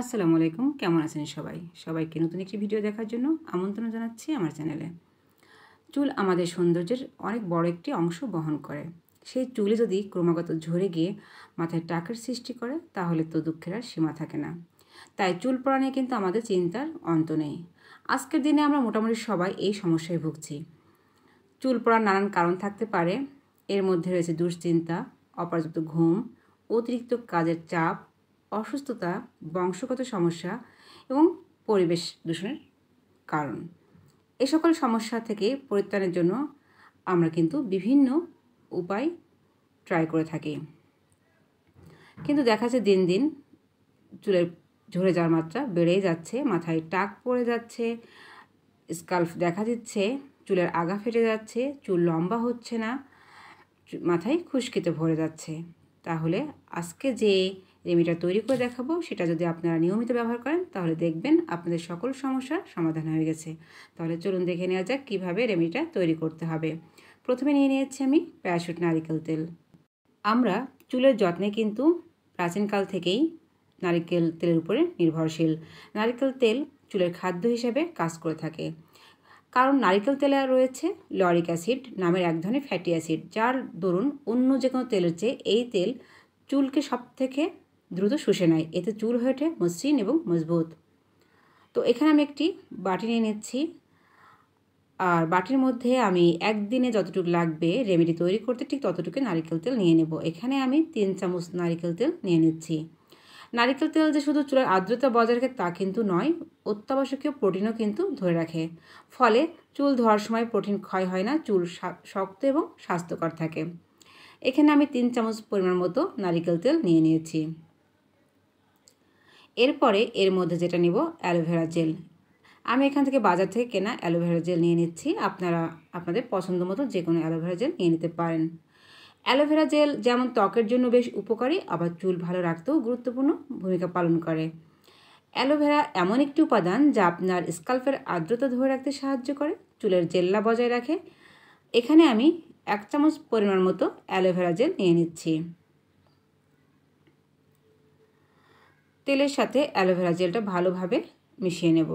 আসসালামু আলাইকুম কেমন আছেন সবাই সবাইকে নতুন একটি ভিডিও দেখার জন্য আমন্ত্রণ জানাচ্ছি আমার চ্যানেলে চুল আমাদের সৌন্দর্যের অনেক বড় একটি অংশ বহন করে সেই চুলে যদি ক্রমাগত ঝরে গিয়ে মাথায় টাকের সৃষ্টি করে তাহলে তো দুঃখের আর সীমা থাকে না তাই চুল পড়া নিয়ে কিন্তু আমাদের চিন্তার অন্ত নেই আজকের দিনে আমরা মোটামুটি সবাই এই সমস্যায় ভুগছি চুল পড়ার নানান কারণ থাকতে পারে এর মধ্যে রয়েছে দুশ্চিন্তা অপর্যাপ্ত ঘুম অতিরিক্ত কাজের চাপ অসুস্থতা বংশগত সমস্যা এবং পরিবেশ দূষণের কারণ এ সকল সমস্যা থেকে পরিত্রাণের জন্য আমরা কিন্তু বিভিন্ন উপায় ট্রাই করে থাকি কিন্তু দেখা যাচ্ছে দিন দিন চুলের ঝরে যাওয়ার মাত্রা বেড়েই যাচ্ছে মাথায় টাক পড়ে যাচ্ছে স্কাল্ফ দেখা দিচ্ছে চুলের আগা ফেটে যাচ্ছে চুল লম্বা হচ্ছে না মাথায় খুশকিতে ভরে যাচ্ছে তাহলে আজকে যে রেমিটা তৈরি করে দেখাবো সেটা যদি আপনারা নিয়মিত ব্যবহার করেন তাহলে দেখবেন আপনাদের সকল সমস্যার সমাধান হয়ে গেছে তাহলে চলুন দেখে নেওয়া যাক কীভাবে রেমিটা তৈরি করতে হবে প্রথমে নিয়ে নিয়েছি আমি প্যারাশুট নারিকেল তেল আমরা চুলের যত্নে কিন্তু প্রাচীনকাল থেকেই নারিকেল তেলের উপরে নির্ভরশীল নারিকেল তেল চুলের খাদ্য হিসেবে কাজ করে থাকে কারণ নারিকেল তেলে রয়েছে লরিক অ্যাসিড নামের এক ধরনের ফ্যাটি অ্যাসিড যার দরুন অন্য যে কোনো তেলের চেয়ে এই তেল চুলকে সবথেকে দ্রুত শুষে নেয় এতে চুল হয়ে ওঠে মসৃণ এবং মজবুত তো এখানে আমি একটি বাটি নিয়ে নিচ্ছি আর বাটির মধ্যে আমি একদিনে যতটুকু লাগবে রেমেডি তৈরি করতে ঠিক ততটুকু নারিকেল তেল নিয়ে নেব এখানে আমি তিন চামচ নারিকেল তেল নিয়ে নিচ্ছি নারিকেল তেল যে শুধু চুলের আর্দ্রতা বজায় রাখে তা কিন্তু নয় অত্যাবশ্যকীয় প্রোটিনও কিন্তু ধরে রাখে ফলে চুল ধোয়ার সময় প্রোটিন ক্ষয় হয় না চুল শক্ত এবং স্বাস্থ্যকর থাকে এখানে আমি তিন চামচ পরিমাণ মতো নারিকেল তেল নিয়ে নিয়েছি এরপরে এর মধ্যে যেটা নিব অ্যালোভেরা জেল আমি এখান থেকে বাজার থেকে কেনা অ্যালোভেরা জেল নিয়ে নিচ্ছি আপনারা আপনাদের পছন্দ মতো যে কোনো অ্যালোভেরা জেল নিয়ে নিতে পারেন অ্যালোভেরা জেল যেমন ত্বকের জন্য বেশ উপকারী আবার চুল ভালো রাখতেও গুরুত্বপূর্ণ ভূমিকা পালন করে অ্যালোভেরা এমন একটি উপাদান যা আপনার স্কাল্পের আর্দ্রতা ধরে রাখতে সাহায্য করে চুলের জেল্লা বজায় রাখে এখানে আমি এক চামচ পরিমাণ মতো অ্যালোভেরা জেল নিয়ে নিচ্ছি তেলের সাথে অ্যালোভেরা জেলটা ভালোভাবে মিশিয়ে নেব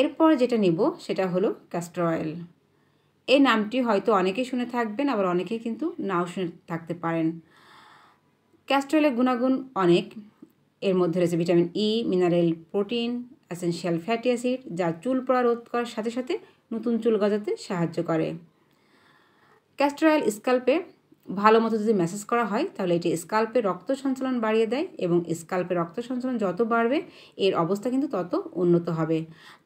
এরপর যেটা নেব সেটা হলো ক্যাস্টর অয়েল এই নামটি হয়তো অনেকেই শুনে থাকবেন আবার অনেকেই কিন্তু নাও শুনে থাকতে পারেন ক্যাস্টর অয়েলের গুণাগুণ অনেক এর মধ্যে রয়েছে vitamin E mineral protein essential fatty acid যা চুল পড়া রোধ করার সাথে সাথে নতুন চুল গজাতে সাহায্য করে ক্যাস্টর অয়েল স্কাল্পে ভালো মতো যদি ম্যাসেজ করা হয় তাহলে এটি স্কাল্পে রক্ত সঞ্চালন বাড়িয়ে দেয় এবং স্কাল্পে রক্ত সঞ্চালন যত বাড়বে এর অবস্থা কিন্তু তত উন্নত হবে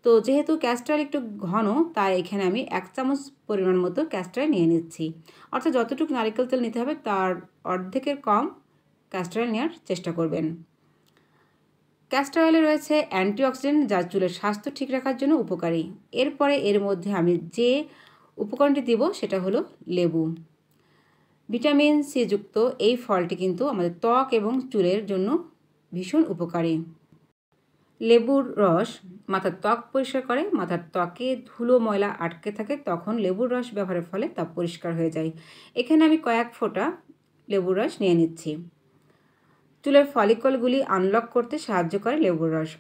তো যেহেতু ক্যাস্ট্রয়েল একটু ঘন তাই এখানে আমি এক চামচ পরিমাণ মতো ক্যাস্ট্রয়েল নিয়ে নিচ্ছি অর্থাৎ যতটুকু নারিকেল তেল নিতে হবে তার অর্ধেকের কম ক্যাস্ট্রয়েল নেওয়ার চেষ্টা করবেন ক্যাস্টার অয়েলে রয়েছে অ্যান্টিঅক্সিডেন্ট যা চুলের স্বাস্থ্য ঠিক রাখার জন্য উপকারী এরপরে এর মধ্যে আমি যে উপকরণটি দিব সেটা হলো লেবু ভিটামিন সি যুক্ত এই ফলটি কিন্তু আমাদের ত্বক এবং চুলের জন্য ভীষণ উপকারী লেবুর রস মাথার ত্বক পরিষ্কার করে মাথার ত্বকে ধুলো ময়লা আটকে থাকে তখন লেবুর রস ব্যবহারের ফলে তা পরিষ্কার হয়ে যায় এখানে আমি কয়েক ফোঁটা লেবুর রস নিয়ে নিচ্ছি চুলের ফলিকলগুলি আনলক করতে সাহায্য করে লেবুর রস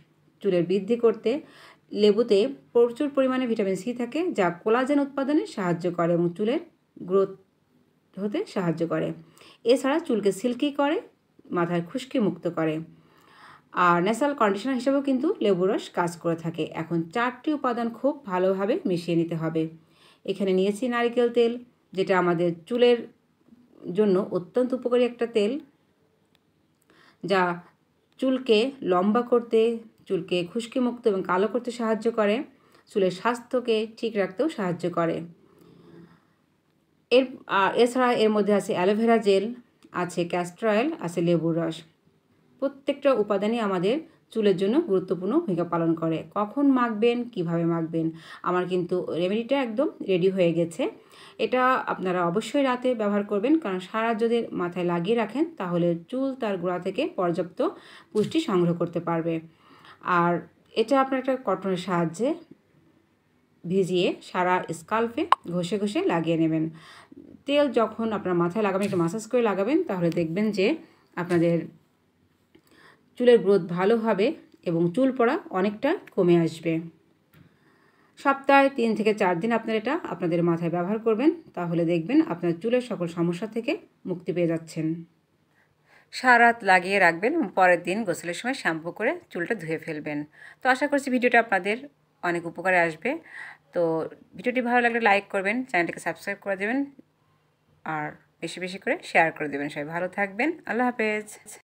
চুলের বৃদ্ধি করতে লেবুতে প্রচুর পরিমাণে ভিটামিন সি থাকে যা কোলাজেন উৎপাদনে সাহায্য করে এবং চুলের গ্রোথ হতে সাহায্য করে এছাড়া চুলকে সিল্কি করে মাথার খুশকি মুক্ত করে আর ন্যাচারাল কন্ডিশনার হিসেবেও কিন্তু লেবু রস কাজ করে থাকে এখন চারটি উপাদান খুব ভালোভাবে মিশিয়ে নিতে হবে এখানে নিয়েছি নারিকেল তেল যেটা আমাদের চুলের জন্য অত্যন্ত উপকারী একটা তেল যা চুলকে লম্বা করতে চুলকে খুশকিমুক্ত এবং কালো করতে সাহায্য করে চুলের স্বাস্থ্যকে ঠিক রাখতেও সাহায্য করে এর এছাড়া এর মধ্যে আছে অ্যালোভেরা জেল আছে ক্যাস্টর অয়েল আছে লেবুর রস প্রত্যেকটা উপাদানই আমাদের চুলের জন্য গুরুত্বপূর্ণ ভূমিকা পালন করে কখন মাখবেন কিভাবে মাখবেন আমার কিন্তু রেমেডিটা একদম রেডি হয়ে গেছে এটা আপনারা অবশ্যই রাতে ব্যবহার করবেন কারণ সারা যদি মাথায় লাগিয়ে রাখেন তাহলে চুল তার গোড়া থেকে পর্যাপ্ত পুষ্টি সংগ্রহ করতে পারবে আর এটা আপনার একটা কটনের সাহায্যে ভিজিয়ে সারা স্কাল্পে ঘষে ঘষে লাগিয়ে নেবেন তেল যখন আপনার মাথায় লাগাবেন একটু মাসাজ করে লাগাবেন তাহলে দেখবেন যে আপনাদের চুলের গ্রোথ ভালো হবে এবং চুল পড়া অনেকটা কমে আসবে সপ্তাহে তিন থেকে চার দিন আপনার এটা আপনাদের মাথায় ব্যবহার করবেন তাহলে দেখবেন আপনার চুলের সকল সমস্যা থেকে মুক্তি পেয়ে যাচ্ছেন সারাত লাগিয়ে রাখবেন পরের দিন গোসলের সময় শ্যাম্পু করে চুলটা ধুয়ে ফেলবেন তো আশা করছি ভিডিওটা আপনাদের অনেক উপকারে আসবে তো ভিডিওটি ভালো লাগলে লাইক করবেন চ্যানেলটিকে সাবস্ক্রাইব করে দেবেন আর বেশি বেশি করে শেয়ার করে দেবেন সবাই ভালো থাকবেন আল্লাহ হাফেজ